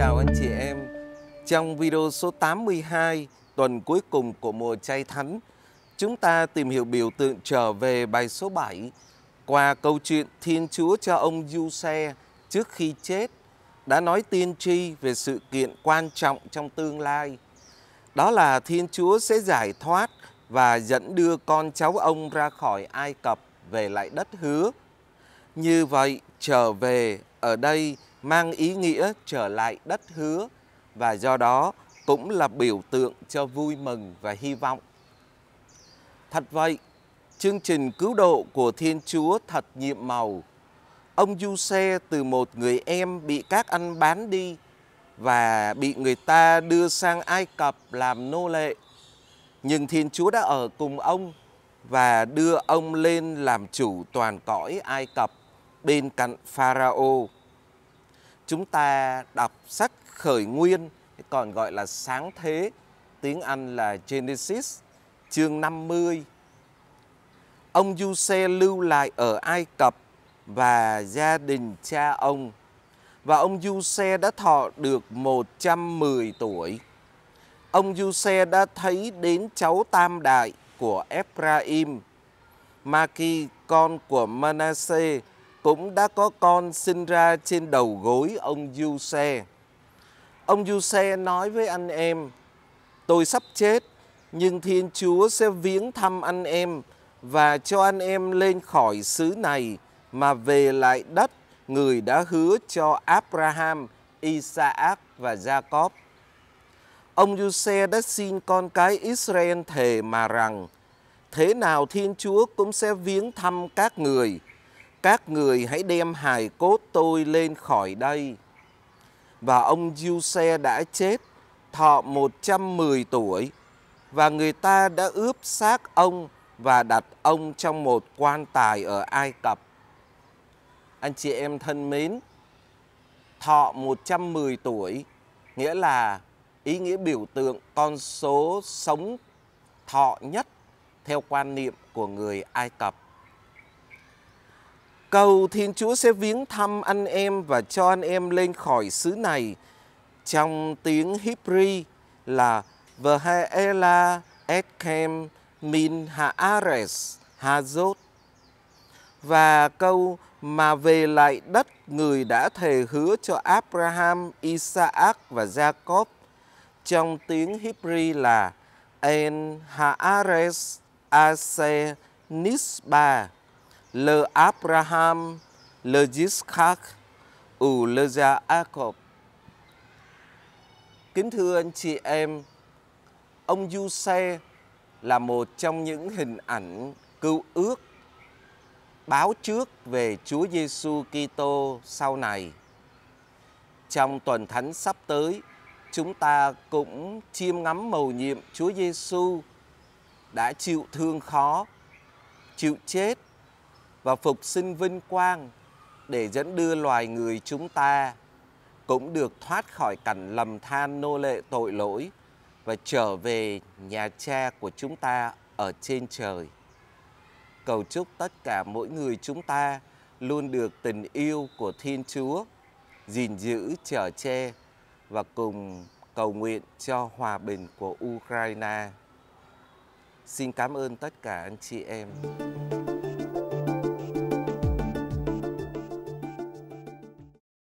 chào anh chị em Trong video số 82 tuần cuối cùng của mùa chay thánh Chúng ta tìm hiểu biểu tượng trở về bài số 7 Qua câu chuyện Thiên Chúa cho ông Du Xe trước khi chết Đã nói tiên tri về sự kiện quan trọng trong tương lai Đó là Thiên Chúa sẽ giải thoát và dẫn đưa con cháu ông ra khỏi Ai Cập về lại đất hứa. Như vậy, trở về ở đây mang ý nghĩa trở lại đất hứa và do đó cũng là biểu tượng cho vui mừng và hy vọng. Thật vậy, chương trình cứu độ của Thiên Chúa thật nhiệm màu. Ông du xe từ một người em bị các anh bán đi và bị người ta đưa sang Ai Cập làm nô lệ. Nhưng Thiên Chúa đã ở cùng ông và đưa ông lên làm chủ toàn cõi Ai Cập bên cạnh Pharaoh chúng ta đọc sách khởi nguyên còn gọi là sáng thế tiếng Anh là Genesis chương 50 ông du xe lưu lại ở Ai Cập và gia đình cha ông và ông du xe đã thọ được 110 tuổi ông du xe đã thấy đến cháu tam đại của Ephraim Maki con của Manasseh cũng đã có con sinh ra trên đầu gối ông Du Xe. Ông Du Xe nói với anh em, tôi sắp chết, nhưng Thiên Chúa sẽ viếng thăm anh em và cho anh em lên khỏi xứ này mà về lại đất người đã hứa cho Abraham, Isaac và Jacob. Ông Giuse đã xin con cái Israel thề mà rằng thế nào Thiên Chúa cũng sẽ viếng thăm các người các người hãy đem hài cốt tôi lên khỏi đây. Và ông Diêu Xe đã chết, thọ 110 tuổi, và người ta đã ướp xác ông và đặt ông trong một quan tài ở Ai Cập. Anh chị em thân mến, thọ 110 tuổi nghĩa là ý nghĩa biểu tượng con số sống thọ nhất theo quan niệm của người Ai Cập. Cầu Thiên Chúa sẽ viếng thăm anh em và cho anh em lên khỏi xứ này. Trong tiếng Hebri là Verhaela Etkem Min Haares Hazot. Và câu mà về lại đất người đã thề hứa cho Abraham, Isaac và Jacob trong tiếng Hebri là En Haares Ase Nisba lơ Abraham, lơ Yitzhak, ủ lơ gia Jacob. Kính thưa anh chị em, ông Du Xe là một trong những hình ảnh cứu ước báo trước về Chúa Giêsu Kitô sau này. Trong tuần thánh sắp tới, chúng ta cũng chiêm ngắm mầu nhiệm Chúa Giêsu đã chịu thương khó, chịu chết và phục sinh vinh quang để dẫn đưa loài người chúng ta cũng được thoát khỏi cảnh lầm than nô lệ tội lỗi và trở về nhà cha của chúng ta ở trên trời. Cầu chúc tất cả mỗi người chúng ta luôn được tình yêu của Thiên Chúa gìn giữ trở che và cùng cầu nguyện cho hòa bình của Ukraine. Xin cảm ơn tất cả anh chị em.